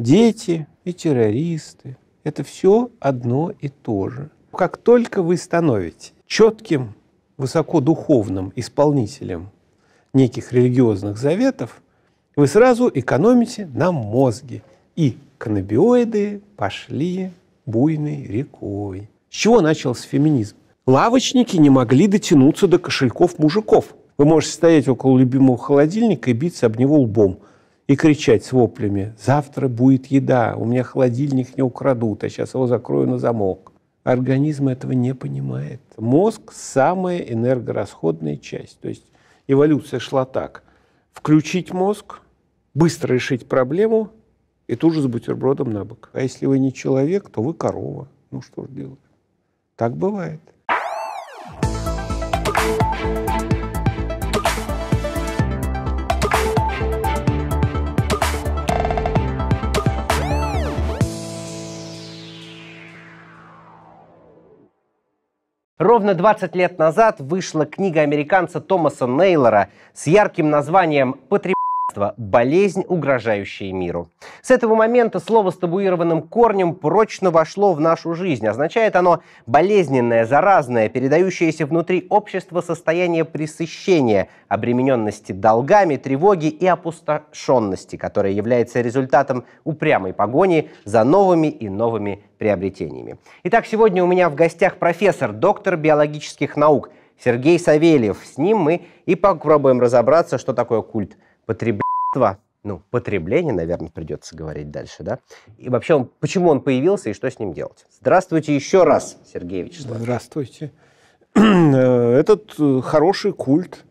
дети и террористы – это все одно и то же. Как только вы становитесь четким, высокодуховным исполнителем неких религиозных заветов, вы сразу экономите на мозге. И каннабиоиды пошли буйной рекой. С чего начался феминизм? Лавочники не могли дотянуться до кошельков мужиков. Вы можете стоять около любимого холодильника и биться об него лбом – и кричать с воплями «Завтра будет еда, у меня холодильник не украдут, а сейчас его закрою на замок». Организм этого не понимает. Мозг – самая энергорасходная часть. То есть эволюция шла так. Включить мозг, быстро решить проблему и тут же с бутербродом на бок. А если вы не человек, то вы корова. Ну что ж делать? Так бывает. Ровно 20 лет назад вышла книга американца Томаса Нейлора с ярким названием «Потреб...» болезнь, угрожающая миру. С этого момента слово с табуированным корнем прочно вошло в нашу жизнь. Означает оно болезненное, заразное, передающееся внутри общества состояние пресыщения, обремененности долгами, тревоги и опустошенности, которое является результатом упрямой погони за новыми и новыми приобретениями. Итак, сегодня у меня в гостях профессор, доктор биологических наук Сергей Савельев. С ним мы и попробуем разобраться, что такое культ – потребление, ну, потребление, наверное, придется говорить дальше, да? И вообще, он, почему он появился и что с ним делать? Здравствуйте еще раз, Сергей Вячеславович. Здравствуйте. Э, этот э, хороший культ.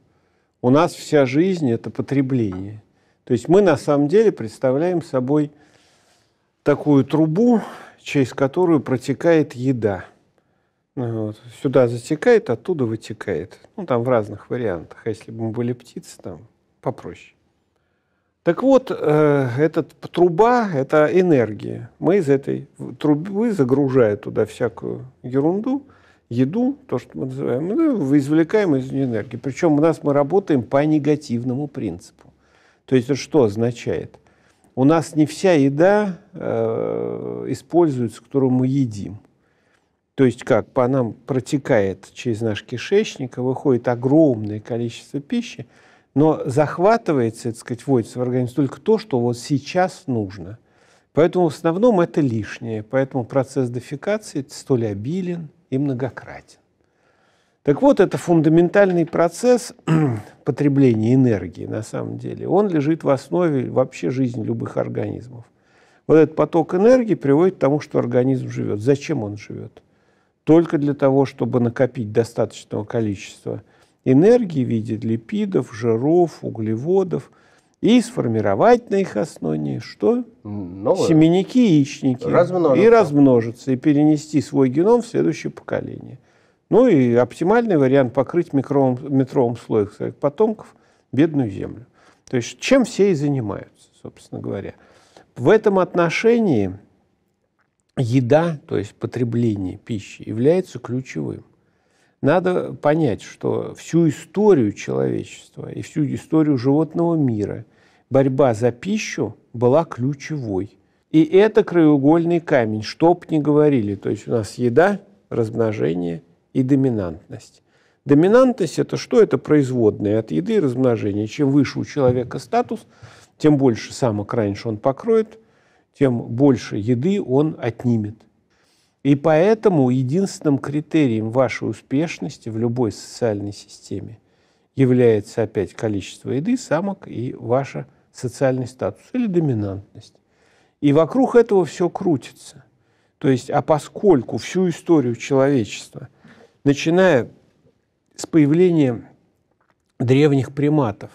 У нас вся жизнь – это потребление. То есть мы на самом деле представляем собой такую трубу, через которую протекает еда. Э, вот. Сюда затекает, оттуда вытекает. Ну, там в разных вариантах. А если бы мы были птицы, там попроще. Так вот, э, эта труба – это энергия. Мы из этой трубы, загружая туда всякую ерунду, еду, то, что мы называем, мы ну, извлекаем из нее энергию. Причем у нас мы работаем по негативному принципу. То есть это что означает? У нас не вся еда э, используется, которую мы едим. То есть как по нам протекает через наш кишечник, и выходит огромное количество пищи – но захватывается, так сказать, вводится в организм только то, что вот сейчас нужно. Поэтому в основном это лишнее. Поэтому процесс дефекации столь обилен и многократен. Так вот, это фундаментальный процесс потребления энергии, на самом деле. Он лежит в основе вообще жизни любых организмов. Вот этот поток энергии приводит к тому, что организм живет. Зачем он живет? Только для того, чтобы накопить достаточного количества энергии энергии в виде липидов, жиров, углеводов и сформировать на их основе что? Новое. Семенники яичники. Размножиться. И размножиться, и перенести свой геном в следующее поколение. Ну и оптимальный вариант покрыть микровым, метровым слоем своих потомков бедную землю. То есть чем все и занимаются, собственно говоря. В этом отношении еда, то есть потребление пищи, является ключевым. Надо понять, что всю историю человечества и всю историю животного мира борьба за пищу была ключевой. И это краеугольный камень, Что бы не говорили. То есть у нас еда, размножение и доминантность. Доминантность – это что? Это производное от еды и размножения. Чем выше у человека статус, тем больше самок раньше он покроет, тем больше еды он отнимет. И поэтому единственным критерием вашей успешности в любой социальной системе является опять количество еды, самок и ваша социальный статус или доминантность. И вокруг этого все крутится. То есть, а поскольку всю историю человечества, начиная с появления древних приматов,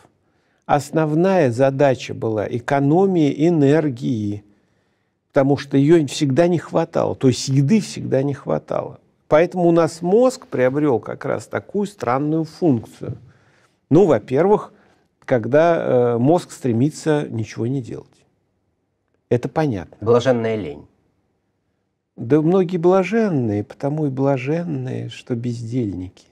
основная задача была экономия энергии, потому что ее всегда не хватало, то есть еды всегда не хватало. Поэтому у нас мозг приобрел как раз такую странную функцию. Ну, во-первых, когда э, мозг стремится ничего не делать. Это понятно. Блаженная лень. Да многие блаженные, потому и блаженные, что бездельники.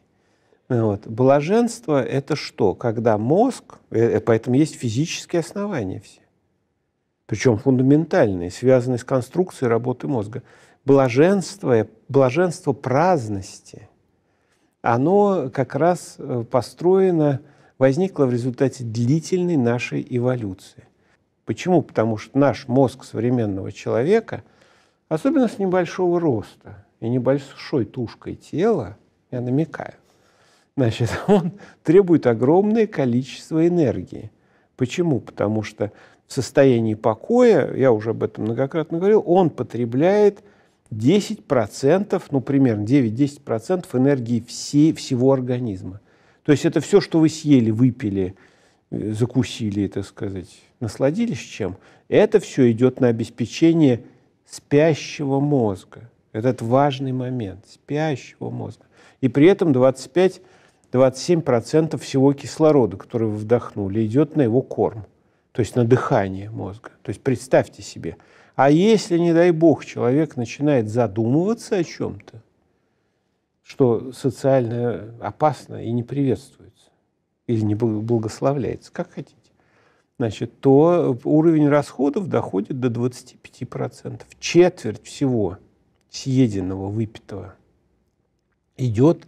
Вот. Блаженство – это что? Когда мозг, э, э, поэтому есть физические основания все, причем фундаментальные, связанные с конструкцией работы мозга. Блаженство, блаженство праздности, оно как раз э, построено, возникло в результате длительной нашей эволюции. Почему? Потому что наш мозг современного человека, особенно с небольшого роста и небольшой тушкой тела, я намекаю, значит, он требует огромное количество энергии. Почему? Потому что состоянии покоя, я уже об этом многократно говорил, он потребляет 10%, ну, примерно 9-10% энергии всей, всего организма. То есть это все, что вы съели, выпили, э, закусили, так сказать, насладились чем, это все идет на обеспечение спящего мозга. Этот важный момент спящего мозга. И при этом 25-27% всего кислорода, который вы вдохнули, идет на его корм то есть на дыхание мозга. То есть представьте себе. А если, не дай бог, человек начинает задумываться о чем-то, что социально опасно и не приветствуется, или не благословляется, как хотите, значит, то уровень расходов доходит до 25%. Четверть всего съеденного, выпитого идет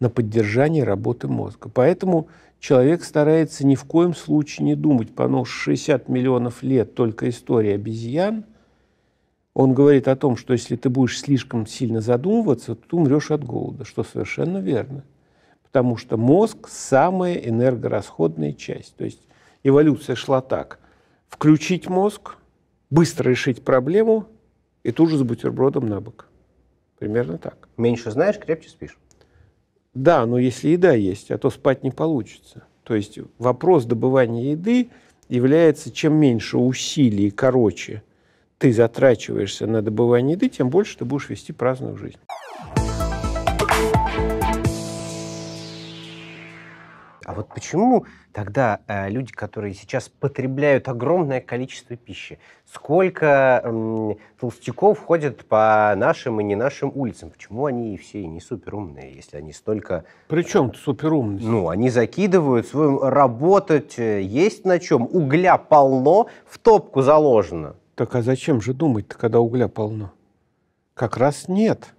на поддержание работы мозга. Поэтому человек старается ни в коем случае не думать, потому что 60 миллионов лет только история обезьян, он говорит о том, что если ты будешь слишком сильно задумываться, то ты умрешь от голода, что совершенно верно. Потому что мозг – самая энергорасходная часть. То есть эволюция шла так. Включить мозг, быстро решить проблему и тут же с бутербродом на бок. Примерно так. Меньше знаешь, крепче спишь. Да, но если еда есть, а то спать не получится. То есть вопрос добывания еды является, чем меньше усилий, короче, ты затрачиваешься на добывание еды, тем больше ты будешь вести праздную жизнь. А вот почему тогда э, люди, которые сейчас потребляют огромное количество пищи, сколько э, толстяков ходят по нашим и не нашим улицам? Почему они все не суперумные, если они столько... Причем э, суперумные? Ну, они закидывают своим работать, э, есть на чем, угля полно, в топку заложено. Так а зачем же думать-то, когда угля полно? Как раз нет.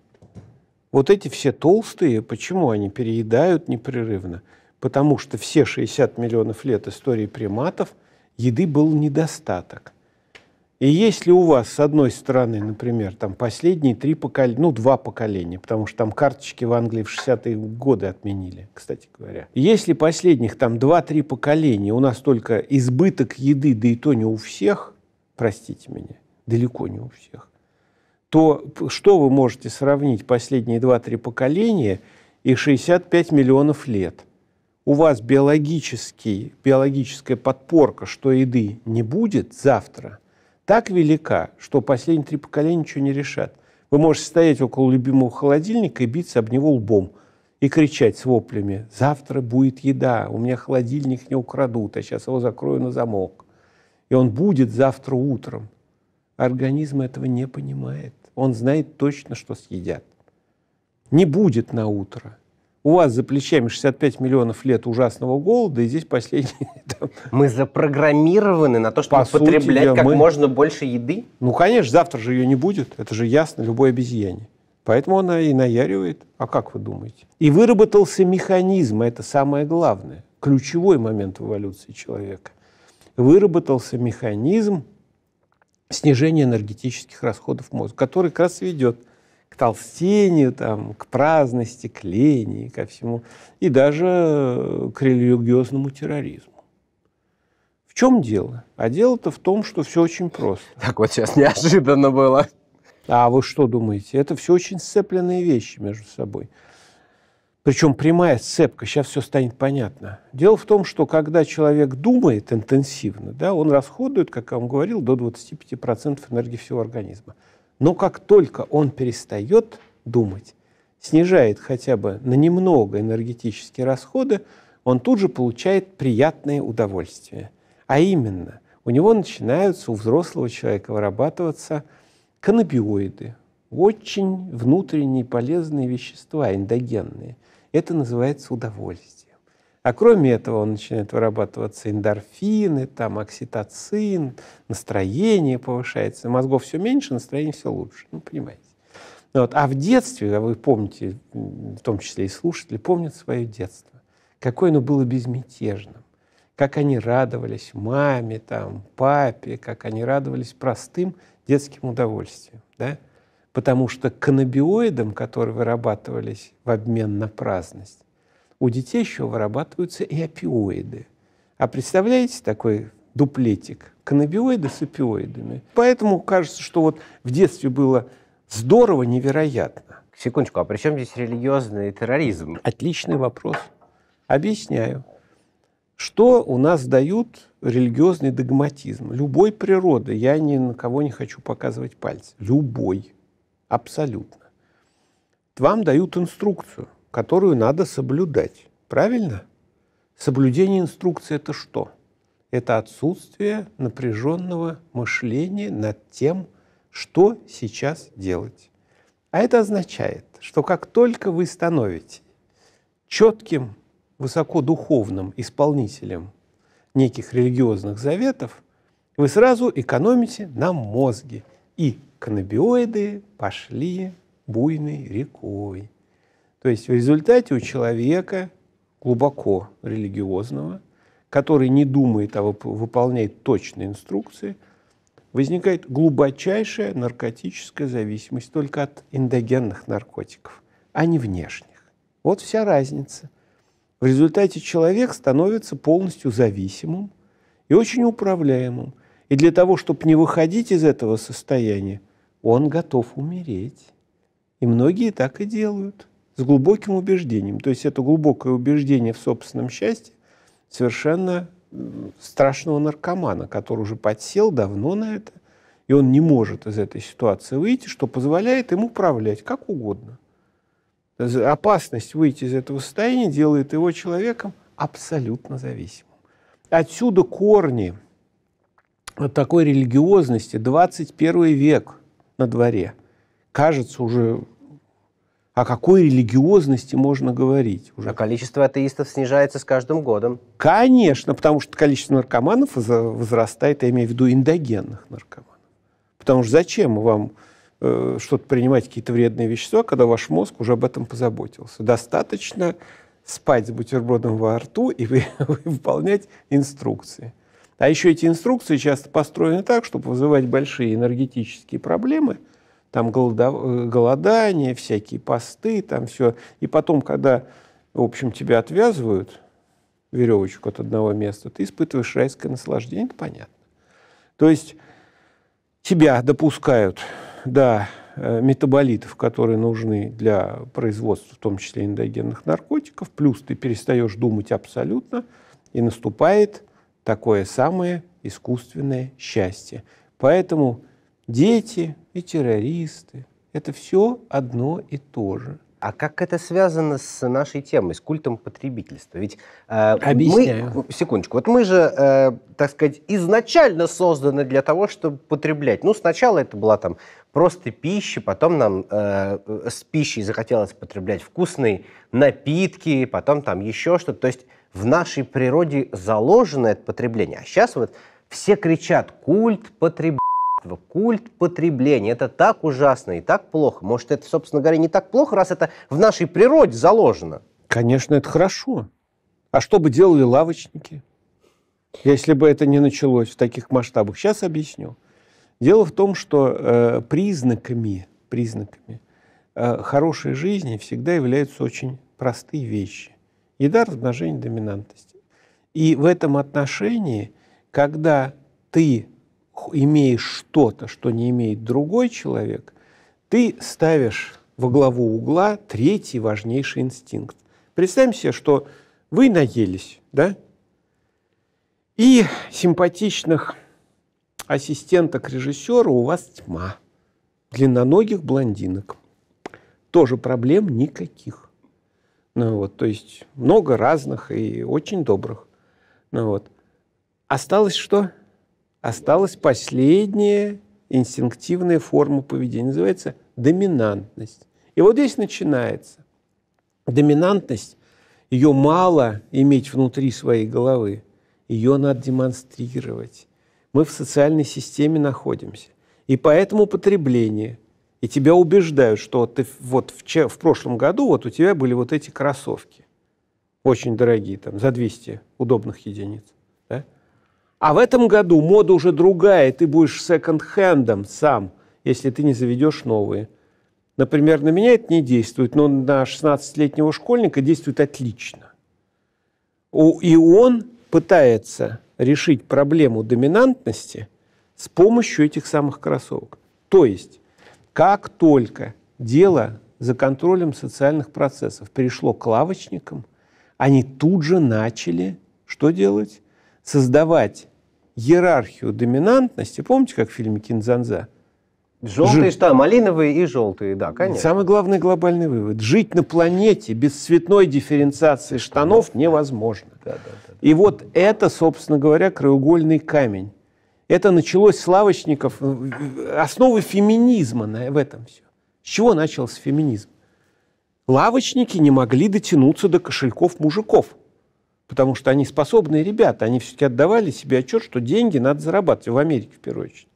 Вот эти все толстые, почему они переедают непрерывно? потому что все 60 миллионов лет истории приматов еды был недостаток. И если у вас, с одной стороны, например, там последние три поколения, ну, два поколения, потому что там карточки в Англии в 60-е годы отменили, кстати говоря. Если последних там два-три поколения у нас только избыток еды, да и то не у всех, простите меня, далеко не у всех, то что вы можете сравнить последние два-три поколения и 65 миллионов лет – у вас биологический, биологическая подпорка, что еды не будет завтра, так велика, что последние три поколения ничего не решат. Вы можете стоять около любимого холодильника и биться об него лбом и кричать с воплями «Завтра будет еда, у меня холодильник не украдут, а сейчас его закрою на замок». И он будет завтра утром. Организм этого не понимает. Он знает точно, что съедят. Не будет на утро – у вас за плечами 65 миллионов лет ужасного голода, и здесь последний... Мы запрограммированы на то, чтобы По потреблять сути, как мы... можно больше еды? Ну, конечно, завтра же ее не будет. Это же ясно любой обезьяне. Поэтому она и наяривает. А как вы думаете? И выработался механизм, это самое главное, ключевой момент в эволюции человека. Выработался механизм снижения энергетических расходов мозга, который как раз ведет к толстению, там, к праздности, к лени, ко всему, и даже э, к религиозному терроризму. В чем дело? А дело-то в том, что все очень просто. Так вот сейчас неожиданно было. А вы что думаете? Это все очень сцепленные вещи между собой. Причем прямая сцепка, сейчас все станет понятно. Дело в том, что когда человек думает интенсивно, да, он расходует, как я вам говорил, до 25% энергии всего организма. Но как только он перестает думать, снижает хотя бы на немного энергетические расходы, он тут же получает приятное удовольствие. А именно, у него начинаются у взрослого человека вырабатываться канабиоиды, очень внутренние полезные вещества, эндогенные. Это называется удовольствие. А кроме этого он начинает вырабатываться эндорфины, там окситоцин, настроение повышается. Мозгов все меньше, настроение все лучше. Ну, понимаете. Ну вот. А в детстве, а вы помните, в том числе и слушатели, помнят свое детство. Какое оно было безмятежным. Как они радовались маме, там, папе, как они радовались простым детским удовольствием. Да? Потому что каннабиоидам, которые вырабатывались в обмен на праздность, у детей еще вырабатываются и опиоиды. А представляете такой дуплетик? Каннабиоиды с опиоидами. Поэтому кажется, что вот в детстве было здорово, невероятно. Секундочку, а при чем здесь религиозный терроризм? Отличный вопрос. Объясняю. Что у нас дают религиозный догматизм? Любой природы. Я ни на кого не хочу показывать пальцы. Любой. Абсолютно. Вам дают инструкцию которую надо соблюдать. Правильно? Соблюдение инструкции – это что? Это отсутствие напряженного мышления над тем, что сейчас делать. А это означает, что как только вы становитесь четким, высокодуховным исполнителем неких религиозных заветов, вы сразу экономите на мозге. И канабиоиды пошли буйной рекой. То есть в результате у человека глубоко религиозного, который не думает, а выполняет точные инструкции, возникает глубочайшая наркотическая зависимость только от эндогенных наркотиков, а не внешних. Вот вся разница. В результате человек становится полностью зависимым и очень управляемым. И для того, чтобы не выходить из этого состояния, он готов умереть. И многие так и делают – с глубоким убеждением. То есть это глубокое убеждение в собственном счастье совершенно страшного наркомана, который уже подсел давно на это, и он не может из этой ситуации выйти, что позволяет ему управлять как угодно. Опасность выйти из этого состояния делает его человеком абсолютно зависимым. Отсюда корни такой религиозности 21 век на дворе. Кажется уже о какой религиозности можно говорить уже? А количество атеистов снижается с каждым годом. Конечно, потому что количество наркоманов возрастает, я имею в виду эндогенных наркоманов. Потому что зачем вам э, что-то принимать, какие-то вредные вещества, когда ваш мозг уже об этом позаботился? Достаточно спать с бутербродом во рту и вы, выполнять инструкции. А еще эти инструкции часто построены так, чтобы вызывать большие энергетические проблемы – там голодание, всякие посты, там все. И потом, когда, в общем, тебя отвязывают веревочку от одного места, ты испытываешь райское наслаждение, это понятно. То есть тебя допускают до э, метаболитов, которые нужны для производства, в том числе эндогенных наркотиков, плюс ты перестаешь думать абсолютно, и наступает такое самое искусственное счастье. Поэтому Дети и террористы – это все одно и то же. А как это связано с нашей темой, с культом потребительства? Ведь э, Объясняю. мы, секундочку, вот мы же, э, так сказать, изначально созданы для того, чтобы потреблять. Ну, сначала это была там просто пища, потом нам э, с пищей захотелось потреблять вкусные напитки, потом там еще что-то. То есть в нашей природе заложено это потребление. А сейчас вот все кричат культ потребления пьянство, культ потребления. Это так ужасно и так плохо. Может, это, собственно говоря, не так плохо, раз это в нашей природе заложено? Конечно, это хорошо. А что бы делали лавочники, если бы это не началось в таких масштабах? Сейчас объясню. Дело в том, что э, признаками, признаками э, хорошей жизни всегда являются очень простые вещи. Еда, размножение, доминантности. И в этом отношении, когда ты имеешь что-то, что не имеет другой человек, ты ставишь во главу угла третий важнейший инстинкт. Представим себе, что вы наелись, да? И симпатичных ассистенток режиссера у вас тьма. Длинноногих блондинок. Тоже проблем никаких. Ну вот, то есть много разных и очень добрых. Ну вот. Осталось что? осталась последняя инстинктивная форма поведения, называется доминантность. И вот здесь начинается. Доминантность, ее мало иметь внутри своей головы, ее надо демонстрировать. Мы в социальной системе находимся. И поэтому потребление. И тебя убеждают, что ты вот в, в прошлом году вот у тебя были вот эти кроссовки. Очень дорогие, там, за 200 удобных единиц. А в этом году мода уже другая, ты будешь секонд-хендом сам, если ты не заведешь новые. Например, на меня это не действует, но на 16-летнего школьника действует отлично. И он пытается решить проблему доминантности с помощью этих самых кроссовок. То есть, как только дело за контролем социальных процессов перешло к лавочникам, они тут же начали что делать? создавать иерархию доминантности. Помните, как в фильме «Кинзанза»? Желтые Жи... что, малиновые и желтые, да, конечно. Самый главный глобальный вывод. Жить на планете без цветной дифференциации штанов да, невозможно. Да, да, да, и вот это, собственно говоря, краеугольный камень. Это началось с лавочников, основы феминизма в этом все. С чего начался феминизм? Лавочники не могли дотянуться до кошельков мужиков – Потому что они способные ребята, они все-таки отдавали себе отчет, что деньги надо зарабатывать в Америке в первую очередь.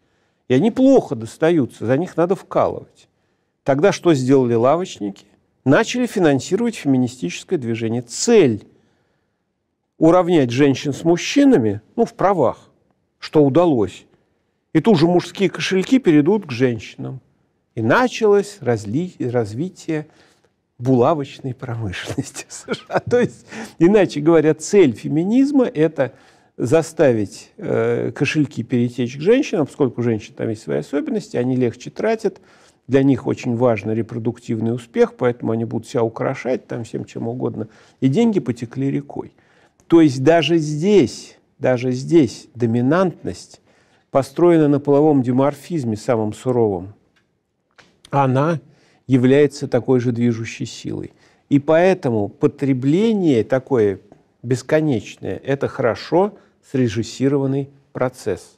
И они плохо достаются, за них надо вкалывать. Тогда что сделали лавочники? Начали финансировать феминистическое движение. Цель – уравнять женщин с мужчинами, ну, в правах, что удалось. И тут же мужские кошельки перейдут к женщинам. И началось разли... развитие булавочной промышленности США. То есть, иначе говоря, цель феминизма – это заставить э, кошельки перетечь к женщинам, поскольку женщины там есть свои особенности, они легче тратят, для них очень важен репродуктивный успех, поэтому они будут себя украшать там всем чем угодно, и деньги потекли рекой. То есть даже здесь, даже здесь доминантность построена на половом деморфизме самым суровым. Она является такой же движущей силой. И поэтому потребление такое бесконечное – это хорошо срежиссированный процесс.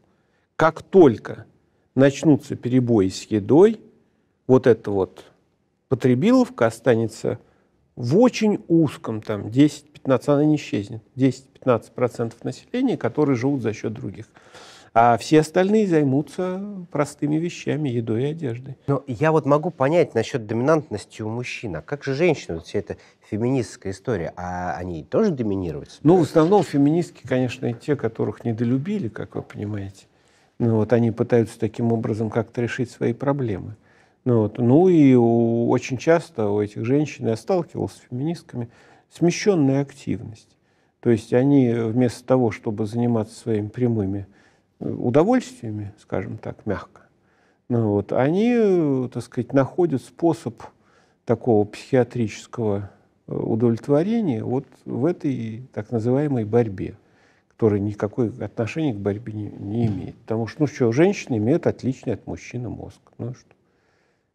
Как только начнутся перебои с едой, вот эта вот потребиловка останется в очень узком, там 10-15, она не исчезнет, 10-15% населения, которые живут за счет других а все остальные займутся простыми вещами, едой и одеждой. Но я вот могу понять насчет доминантности у мужчин. А как же женщины вот вся эта феминистская история, а они тоже доминировать? Ну, в основном феминистки, конечно, и те, которых недолюбили, как вы понимаете. Ну, вот они пытаются таким образом как-то решить свои проблемы. Ну, вот. ну и у, очень часто у этих женщин, я сталкивался с феминистками, смещенная активность. То есть они вместо того, чтобы заниматься своими прямыми удовольствиями, скажем так, мягко, ну, вот, они, так сказать, находят способ такого психиатрического э, удовлетворения вот в этой так называемой борьбе, которая никакой отношения к борьбе не, не имеет. Потому что, ну что, женщины имеют отличный от мужчины мозг. Ну что.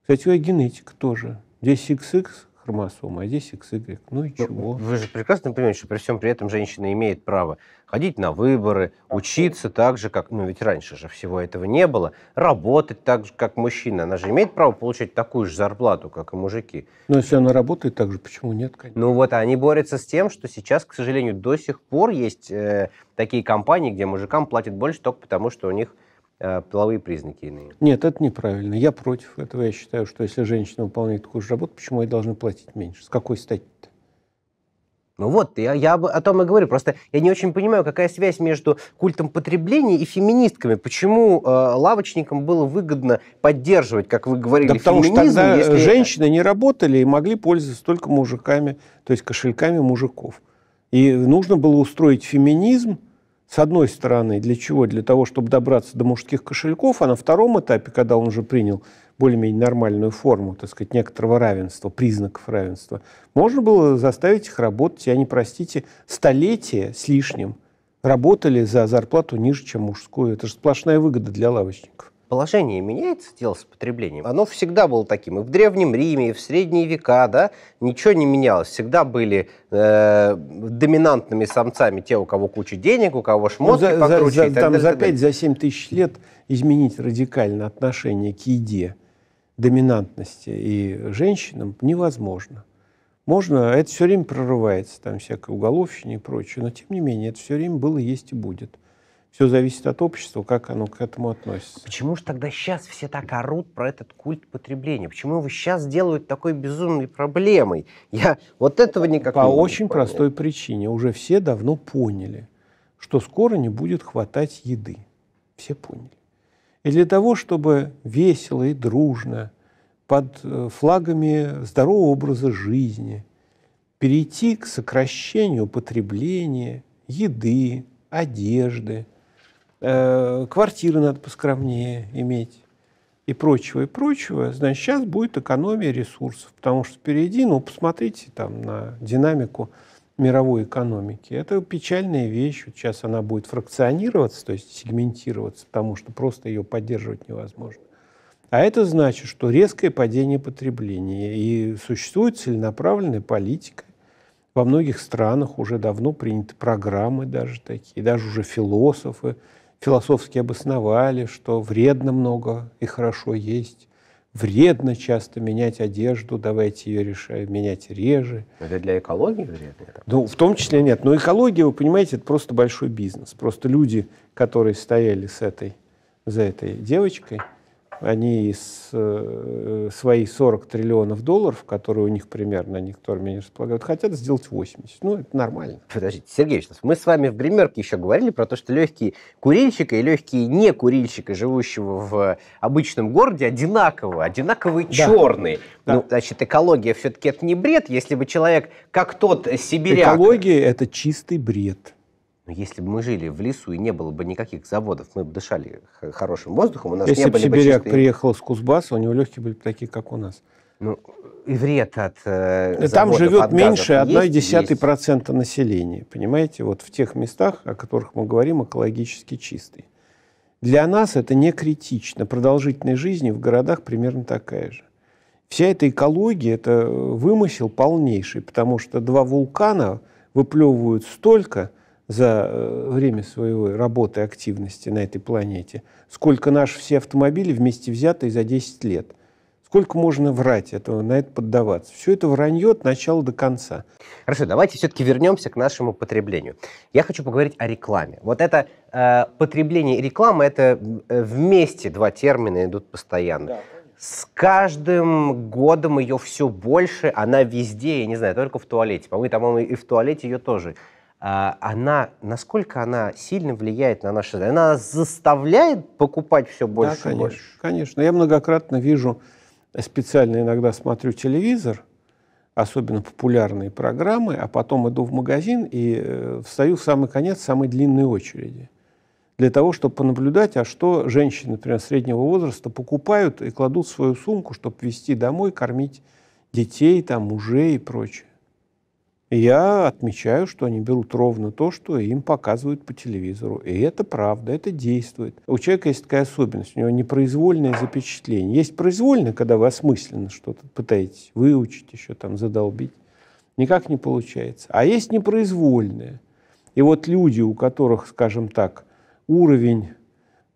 Кстати, у генетика тоже. Здесь XX хромосом, а здесь XY. Ну и ну, чего? Вы же прекрасно понимаете, что при всем при этом женщина имеет право ходить на выборы, учиться так же, как... Ну ведь раньше же всего этого не было. Работать так же, как мужчина. Она же имеет право получать такую же зарплату, как и мужики. Ну если она работает так же, почему нет? Конечно. Ну вот, они борются с тем, что сейчас, к сожалению, до сих пор есть э, такие компании, где мужикам платят больше только потому, что у них Э, половые признаки иные. Нет, это неправильно. Я против этого. Я считаю, что если женщина выполняет такую же работу, почему ей должны платить меньше? С какой стати Ну вот, я, я о том и говорю. Просто я не очень понимаю, какая связь между культом потребления и феминистками. Почему э, лавочникам было выгодно поддерживать, как вы говорили, да потому феминизм? Потому что тогда если... женщины не работали и могли пользоваться только мужиками, то есть кошельками мужиков. И нужно было устроить феминизм с одной стороны, для чего? Для того, чтобы добраться до мужских кошельков, а на втором этапе, когда он уже принял более-менее нормальную форму, так сказать, некоторого равенства, признаков равенства, можно было заставить их работать, и они, простите, столетия с лишним работали за зарплату ниже, чем мужскую. Это же сплошная выгода для лавочников положение меняется, дело с потреблением, оно всегда было таким. И в Древнем Риме, и в Средние века, да, ничего не менялось. Всегда были э, доминантными самцами те, у кого куча денег, у кого шмотки ну, за, покруче. За, там за 5-7 за 7 тысяч лет изменить радикально отношение к еде, доминантности и женщинам невозможно. Можно, это все время прорывается, там всякая уголовщина и прочее, но тем не менее это все время было, есть и будет. Все зависит от общества, как оно к этому относится. Почему же тогда сейчас все так орут про этот культ потребления? Почему его сейчас делают такой безумной проблемой? Я вот этого никак По не очень простой причине. Уже все давно поняли, что скоро не будет хватать еды. Все поняли. И для того, чтобы весело и дружно, под э, флагами здорового образа жизни, перейти к сокращению потребления еды, одежды – Э, квартиры надо поскромнее иметь и прочего, и прочего, значит, сейчас будет экономия ресурсов, потому что впереди, ну, посмотрите там на динамику мировой экономики. Это печальная вещь. Вот сейчас она будет фракционироваться, то есть сегментироваться, потому что просто ее поддерживать невозможно. А это значит, что резкое падение потребления. И существует целенаправленная политика. Во многих странах уже давно приняты программы даже такие, даже уже философы философски обосновали, что вредно много и хорошо есть, вредно часто менять одежду, давайте ее решать, менять реже. Это для экологии вредно? это? Ну, в том числе нет. Но экология, вы понимаете, это просто большой бизнес. Просто люди, которые стояли с этой, за этой девочкой, они из э, своих 40 триллионов долларов, которые у них примерно, они, которыми они располагают, хотят сделать 80. Ну, это нормально. Подождите, Сергей мы с вами в гримерке еще говорили про то, что легкие курильщика и легкие не курильщика, живущего в обычном городе, одинаково, одинаковые да. черные. Да. Ну, значит, экология все-таки это не бред, если бы человек, как тот сибиряк... Экология — это чистый бред. Но ну, если бы мы жили в лесу и не было бы никаких заводов, мы бы дышали хорошим воздухом, у нас если не были бы Сибиряк чистые... приехал с Кузбасса, у него легкие были бы такие, как у нас. Ну, и вред от э, э Там заводов, живет от меньше процента населения, понимаете? Вот в тех местах, о которых мы говорим, экологически чистые. Для нас это не критично. Продолжительность жизни в городах примерно такая же. Вся эта экология – это э, вымысел полнейший, потому что два вулкана выплевывают столько – за э, время своей работы, активности на этой планете, сколько наши все автомобили вместе взятые за 10 лет. Сколько можно врать, этого, на это поддаваться? Все это вранье от начала до конца. Хорошо, давайте все-таки вернемся к нашему потреблению. Я хочу поговорить о рекламе. Вот это э, потребление и реклама, это э, вместе два термина идут постоянно. Да с каждым годом ее все больше, она везде, я не знаю, только в туалете. По-моему, и в туалете ее тоже а, она, насколько она сильно влияет на наше здоровье? Она заставляет покупать все больше да, конечно, и больше? конечно. Я многократно вижу, специально иногда смотрю телевизор, особенно популярные программы, а потом иду в магазин и э, встаю в самый конец самой длинной очереди. Для того, чтобы понаблюдать, а что женщины, например, среднего возраста покупают и кладут в свою сумку, чтобы везти домой, кормить детей, там, мужей и прочее я отмечаю, что они берут ровно то, что им показывают по телевизору. И это правда, это действует. У человека есть такая особенность, у него непроизвольное запечатление. Есть произвольное, когда вы осмысленно что-то пытаетесь выучить, еще там задолбить. Никак не получается. А есть непроизвольное. И вот люди, у которых, скажем так, уровень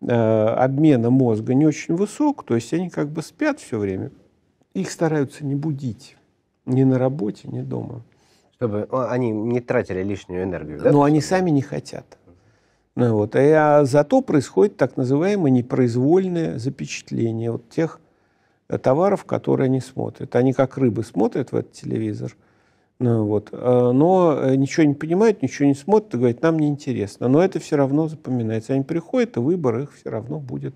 э, обмена мозга не очень высок, то есть они как бы спят все время, их стараются не будить ни на работе, ни дома. Чтобы ну, они не тратили лишнюю энергию. Да, Но они сами не хотят. Ну, вот. А зато происходит так называемое непроизвольное запечатление вот тех э, товаров, которые они смотрят. Они как рыбы смотрят в этот телевизор, ну, вот. Э, но э, ничего не понимают, ничего не смотрят и говорят, нам неинтересно. Но это все равно запоминается. Они приходят, и выбор их все равно будет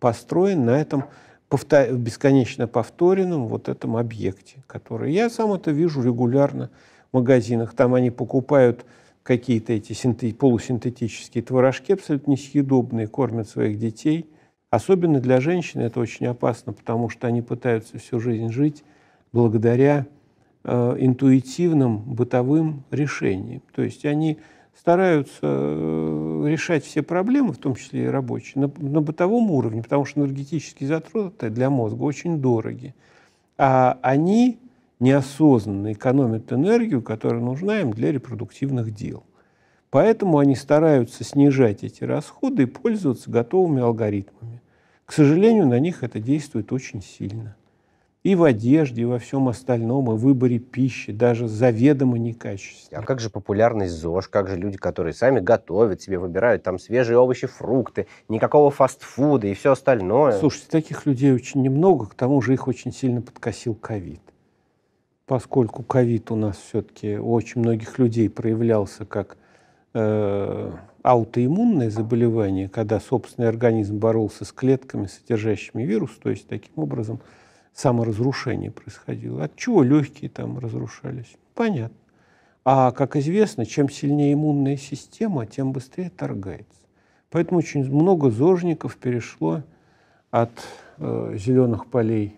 построен на этом повтор... бесконечно повторенном вот этом объекте, который я сам это вижу регулярно магазинах, там они покупают какие-то эти синтет, полусинтетические творожки, абсолютно несъедобные, кормят своих детей. Особенно для женщин это очень опасно, потому что они пытаются всю жизнь жить благодаря э, интуитивным бытовым решениям. То есть они стараются э, решать все проблемы, в том числе и рабочие, на, на бытовом уровне, потому что энергетические затраты для мозга очень дороги. А они неосознанно экономят энергию, которая нужна им для репродуктивных дел. Поэтому они стараются снижать эти расходы и пользоваться готовыми алгоритмами. К сожалению, на них это действует очень сильно. И в одежде, и во всем остальном, и в выборе пищи, даже заведомо некачественно. А как же популярность ЗОЖ? Как же люди, которые сами готовят себе, выбирают там свежие овощи, фрукты, никакого фастфуда и все остальное? Слушайте, таких людей очень немного, к тому же их очень сильно подкосил ковид поскольку ковид у нас все-таки у очень многих людей проявлялся как э, аутоиммунное заболевание, когда собственный организм боролся с клетками, содержащими вирус, то есть таким образом саморазрушение происходило. От чего легкие там разрушались? Понятно. А, как известно, чем сильнее иммунная система, тем быстрее торгается. Поэтому очень много зожников перешло от э, зеленых полей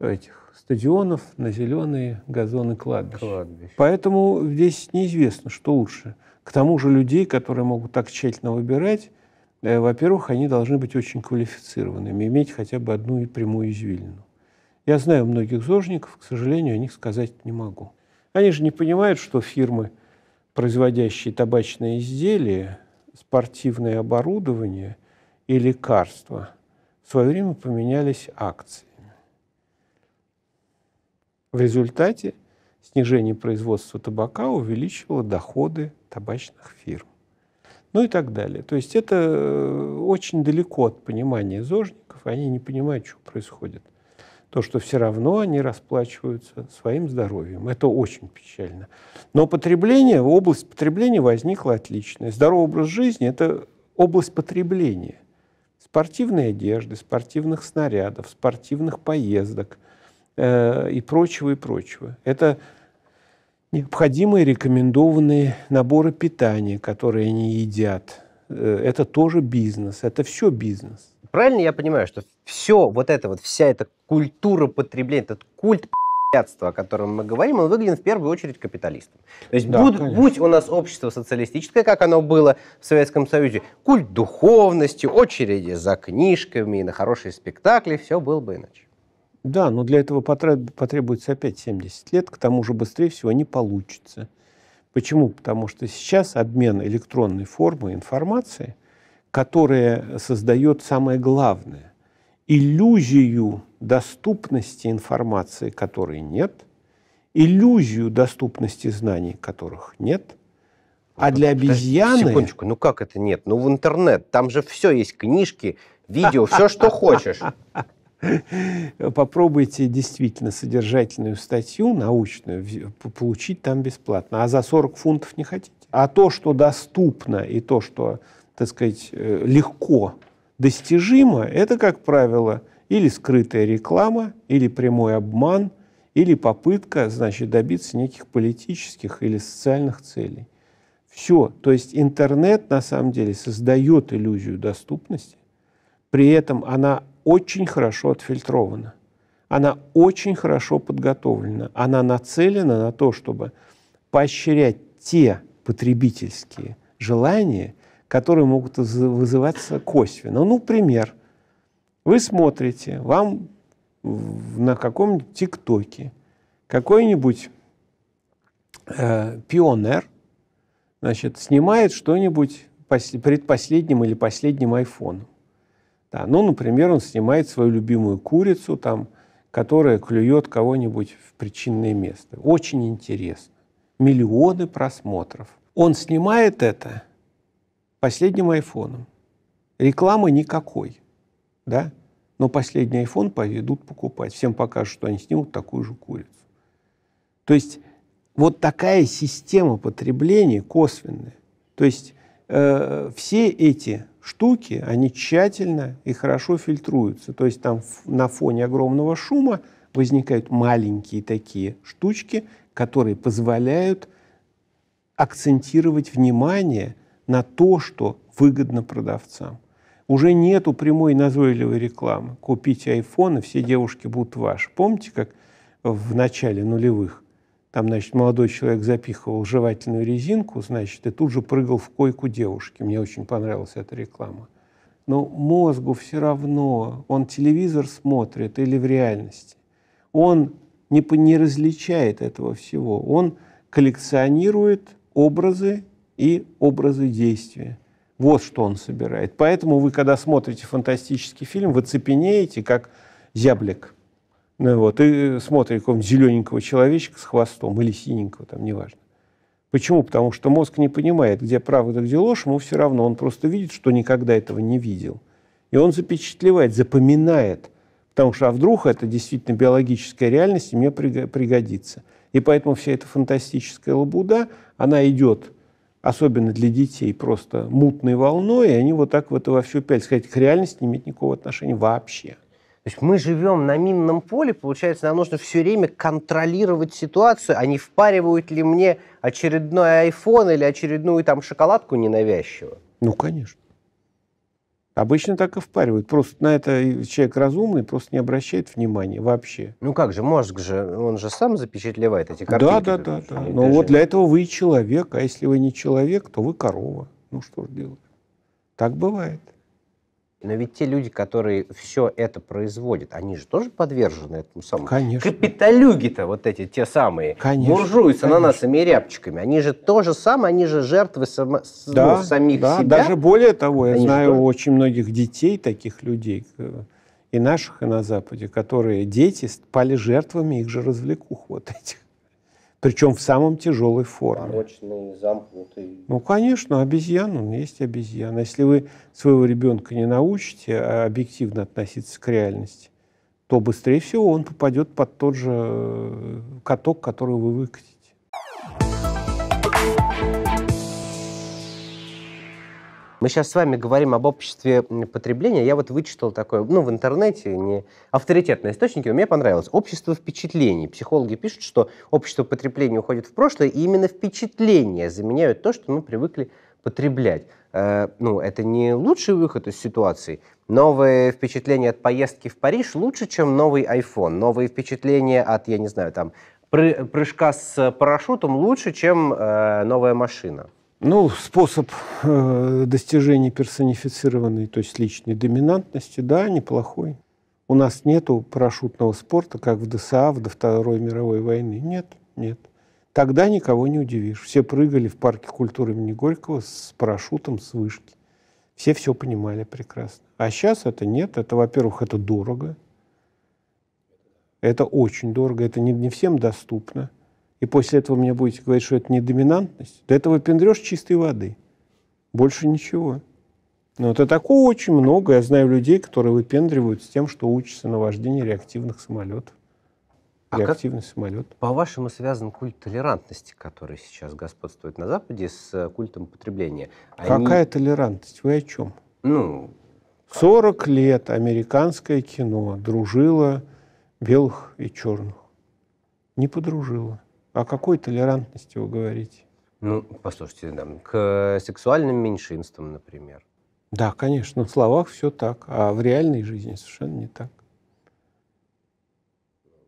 этих стадионов на зеленые газоны кладбища. кладбищ. Поэтому здесь неизвестно, что лучше. К тому же людей, которые могут так тщательно выбирать, э, во-первых, они должны быть очень квалифицированными, иметь хотя бы одну и прямую извилину. Я знаю многих зожников, к сожалению, о них сказать не могу. Они же не понимают, что фирмы, производящие табачные изделия, спортивное оборудование и лекарства, в свое время поменялись акции. В результате снижение производства табака увеличило доходы табачных фирм. Ну и так далее. То есть это э, очень далеко от понимания зожников, они не понимают, что происходит. То, что все равно они расплачиваются своим здоровьем. Это очень печально. Но потребление, область потребления возникла отличная. Здоровый образ жизни – это область потребления. Спортивной одежды, спортивных снарядов, спортивных поездок – Э, и прочего, и прочего. Это необходимые рекомендованные наборы питания, которые они едят. Э, это тоже бизнес, это все бизнес. Правильно я понимаю, что все вот это вот, вся эта культура потребления, этот культ о котором мы говорим, он выглядит в первую очередь капиталистом. То есть да, будь, будь у нас общество социалистическое, как оно было в Советском Союзе, культ духовности, очереди за книжками, на хорошие спектакли, все было бы иначе. Да, но для этого потребуется опять 70 лет, к тому же быстрее всего не получится. Почему? Потому что сейчас обмен электронной формы информации, которая создает самое главное – иллюзию доступности информации, которой нет, иллюзию доступности знаний, которых нет – а для обезьяны... Секундочку, ну как это нет? Ну в интернет, там же все есть, книжки, видео, все, что хочешь. попробуйте действительно содержательную статью научную получить там бесплатно. А за 40 фунтов не хотите. А то, что доступно и то, что, так сказать, э, легко достижимо, это, как правило, или скрытая реклама, или прямой обман, или попытка, значит, добиться неких политических или социальных целей. Все. То есть интернет, на самом деле, создает иллюзию доступности, при этом она очень хорошо отфильтрована, она очень хорошо подготовлена, она нацелена на то, чтобы поощрять те потребительские желания, которые могут вызываться косвенно. Ну, пример. Вы смотрите, вам на каком-нибудь ТикТоке какой-нибудь э, пионер значит, снимает что-нибудь предпоследним или последним айфоном. Да, ну, например, он снимает свою любимую курицу, там, которая клюет кого-нибудь в причинное место. Очень интересно. Миллионы просмотров. Он снимает это последним айфоном. Рекламы никакой. Да? Но последний айфон поведут покупать. Всем покажут, что они снимут такую же курицу. То есть вот такая система потребления косвенная. То есть Э, все эти штуки, они тщательно и хорошо фильтруются. То есть там на фоне огромного шума возникают маленькие такие штучки, которые позволяют акцентировать внимание на то, что выгодно продавцам. Уже нету прямой назойливой рекламы. Купите iPhone, и все девушки будут ваши. Помните, как в начале нулевых там, значит, молодой человек запихивал жевательную резинку, значит, и тут же прыгал в койку девушки. Мне очень понравилась эта реклама. Но мозгу все равно, он телевизор смотрит или в реальности. Он не, не различает этого всего. Он коллекционирует образы и образы действия. Вот что он собирает. Поэтому вы, когда смотрите фантастический фильм, вы цепенеете, как зяблик. Ну, вот, и смотрит какого-нибудь зелененького человечка с хвостом или синенького, там, неважно. Почему? Потому что мозг не понимает, где правда, а где ложь, ему все равно. Он просто видит, что никогда этого не видел. И он запечатлевает, запоминает. Потому что а вдруг это действительно биологическая реальность, и мне пригодится. И поэтому вся эта фантастическая лабуда, она идет, особенно для детей, просто мутной волной, и они вот так вот во все пялятся. сказать, к реальности не имеет никакого отношения вообще. То есть мы живем на минном поле, получается, нам нужно все время контролировать ситуацию, а не впаривают ли мне очередной iPhone или очередную там шоколадку ненавязчиво. Ну, конечно. Обычно так и впаривают. Просто на это человек разумный просто не обращает внимания вообще. Ну как же, мозг же, он же сам запечатлевает эти картинки. Да, да, да. да. Но вот для этого вы человек, а если вы не человек, то вы корова. Ну что ж делать. Так бывает. Но ведь те люди, которые все это производят, они же тоже подвержены этому самому. Конечно. Капиталюги-то вот эти, те самые. Конечно. Буржуи с ананасами и рябчиками. Они же то же самое, они же жертвы само, да, ну, самих да, себя. Даже более того, я они знаю тоже... очень многих детей таких людей, и наших, и на Западе, которые дети пали жертвами их же развлекух вот этих причем в самом тяжелой форме. Порочный, замкнутый. Ну, конечно, обезьян, он есть обезьяна. Если вы своего ребенка не научите а, объективно относиться к реальности, то быстрее всего он попадет под тот же э, каток, который вы выкатите. Мы сейчас с вами говорим об обществе потребления. Я вот вычитал такое, ну, в интернете, не авторитетные источники, но мне понравилось. Общество впечатлений. Психологи пишут, что общество потребления уходит в прошлое, и именно впечатления заменяют то, что мы привыкли потреблять. Э, ну, это не лучший выход из ситуации. Новые впечатления от поездки в Париж лучше, чем новый iPhone. Новые впечатления от, я не знаю, там, прыжка с парашютом лучше, чем э, новая машина. Ну, способ э, достижения персонифицированной, то есть личной доминантности, да, неплохой. У нас нету парашютного спорта, как в ДСА, в до Второй мировой войны. Нет, нет. Тогда никого не удивишь. Все прыгали в парке культуры имени Горького с парашютом с вышки. Все все понимали прекрасно. А сейчас это нет. Это, во-первых, это дорого. Это очень дорого. Это не, не всем доступно и после этого мне будете говорить, что это не доминантность, До этого выпендрешь чистой воды. Больше ничего. Но ну, это такого очень много. Я знаю людей, которые выпендривают с тем, что учатся на вождении реактивных самолетов. А реактивный как, самолет. По-вашему, связан культ толерантности, который сейчас господствует на Западе, с э, культом потребления? Они... Какая толерантность? Вы о чем? Ну... 40 лет американское кино дружило белых и черных. Не подружило. О какой толерантности вы говорите? Ну, послушайте, да, к сексуальным меньшинствам, например. Да, конечно, в словах все так, а в реальной жизни совершенно не так.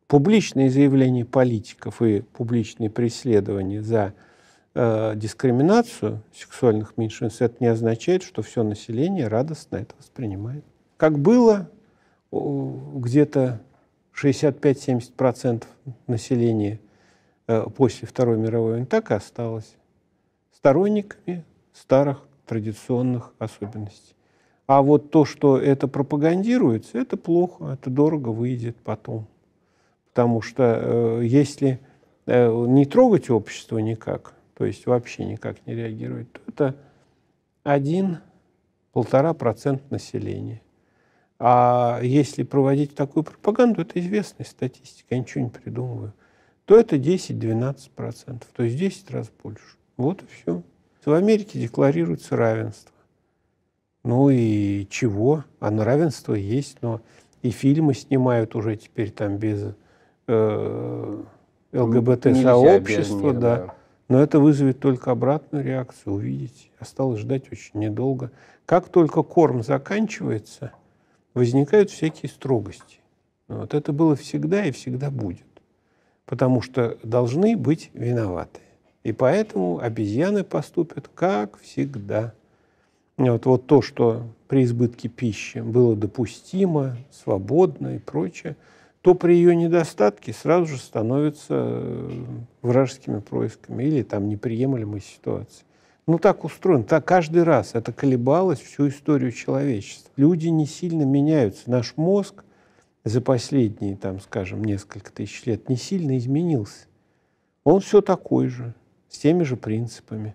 Публичные заявления политиков и публичные преследования за э, дискриминацию сексуальных меньшинств, это не означает, что все население радостно это воспринимает. Как было где-то 65-70% населения Э, после Второй мировой войны так и осталось сторонниками старых традиционных особенностей. А вот то, что это пропагандируется, это плохо, это дорого выйдет потом. Потому что э, если э, не трогать общество никак, то есть вообще никак не реагировать, то это один-полтора 15 населения. А если проводить такую пропаганду, это известная статистика, я ничего не придумываю то это 10-12%, то есть 10 раз больше. Вот и все. В Америке декларируется равенство. Ну и чего? А на равенство есть, но и фильмы снимают уже теперь там без э, ЛГБТ-сообщества, да. да. Но это вызовет только обратную реакцию, увидите. Осталось ждать очень недолго. Как только корм заканчивается, возникают всякие строгости. Вот это было всегда и всегда будет потому что должны быть виноваты. И поэтому обезьяны поступят как всегда. Вот, вот то, что при избытке пищи было допустимо, свободно и прочее, то при ее недостатке сразу же становится э, вражескими происками или там неприемлемой ситуацией. Ну, так устроено. Так каждый раз это колебалось всю историю человечества. Люди не сильно меняются. Наш мозг за последние, там, скажем, несколько тысяч лет не сильно изменился. Он все такой же, с теми же принципами.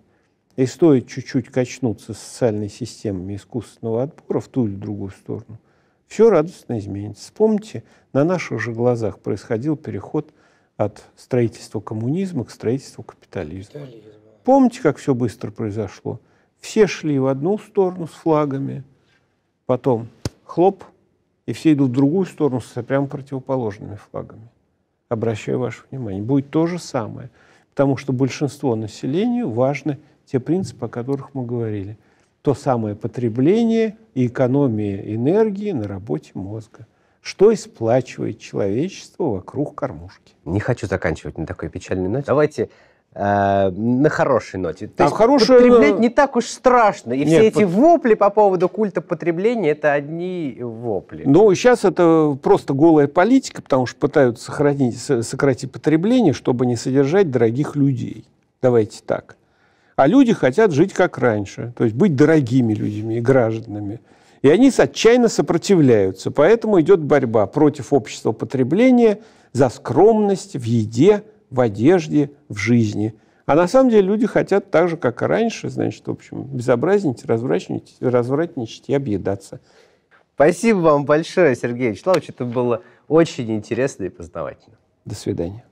И стоит чуть-чуть качнуться социальной системами искусственного отбора в ту или другую сторону, все радостно изменится. Вспомните, на наших же глазах происходил переход от строительства коммунизма к строительству капитализма. Капитализм. Помните, как все быстро произошло? Все шли в одну сторону с флагами, потом хлоп, и все идут в другую сторону с прямо противоположными флагами. Обращаю ваше внимание. Будет то же самое, потому что большинство населению важны те принципы, о которых мы говорили. То самое потребление и экономия энергии на работе мозга что исплачивает человечество вокруг кормушки. Не хочу заканчивать на такой печальной ноте. Давайте э, на хорошей ноте. То а есть хорошая... потреблять э, не так уж страшно. И Нет, все эти под... вопли по поводу культа потребления – это одни вопли. Ну, сейчас это просто голая политика, потому что пытаются сохранить, сократить потребление, чтобы не содержать дорогих людей. Давайте так. А люди хотят жить как раньше, то есть быть дорогими людьми и гражданами. И они отчаянно сопротивляются. Поэтому идет борьба против общества потребления за скромность в еде, в одежде, в жизни. А на самом деле люди хотят так же, как и раньше, значит, в общем, безобразничать, развратничать, развратничать и объедаться. Спасибо вам большое, Сергей Вячеславович. Это было очень интересно и познавательно. До свидания.